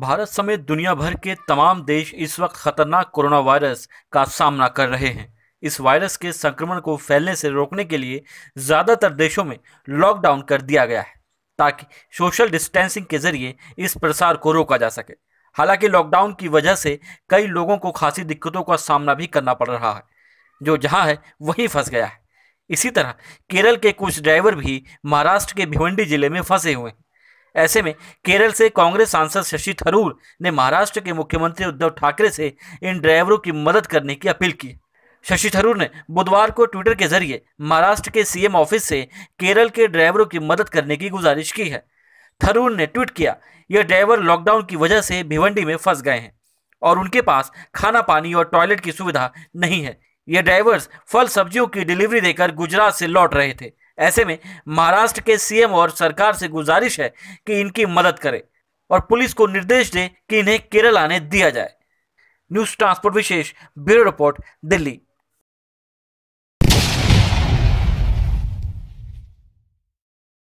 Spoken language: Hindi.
भारत समेत दुनिया भर के तमाम देश इस वक्त खतरनाक कोरोना वायरस का सामना कर रहे हैं इस वायरस के संक्रमण को फैलने से रोकने के लिए ज़्यादातर देशों में लॉकडाउन कर दिया गया है ताकि सोशल डिस्टेंसिंग के जरिए इस प्रसार को रोका जा सके हालांकि लॉकडाउन की वजह से कई लोगों को खासी दिक्कतों का सामना भी करना पड़ रहा है जो जहां है वहीं फंस गया है इसी तरह केरल के कुछ ड्राइवर भी महाराष्ट्र के भिवंडी जिले में फंसे हुए हैं ऐसे में केरल से कांग्रेस सांसद शशि थरूर ने महाराष्ट्र के मुख्यमंत्री उद्धव ठाकरे से इन ड्राइवरों की मदद करने की अपील की शशि थरूर ने बुधवार को ट्विटर के जरिए महाराष्ट्र के सीएम ऑफिस से केरल के ड्राइवरों की मदद करने की गुजारिश की है थरूर ने ट्वीट किया यह ड्राइवर लॉकडाउन की वजह से भिवंडी में फंस गए हैं और उनके पास खाना पानी और टॉयलेट की सुविधा नहीं है ये ड्राइवर्स फल सब्जियों की डिलीवरी देकर गुजरात से लौट रहे थे ऐसे में महाराष्ट्र के सीएम और सरकार से गुजारिश है कि इनकी मदद करे और पुलिस को निर्देश दे कि इन्हें केरल आने दिया जाए न्यूज ट्रांसपोर्ट विशेष ब्यूरो रिपोर्ट दिल्ली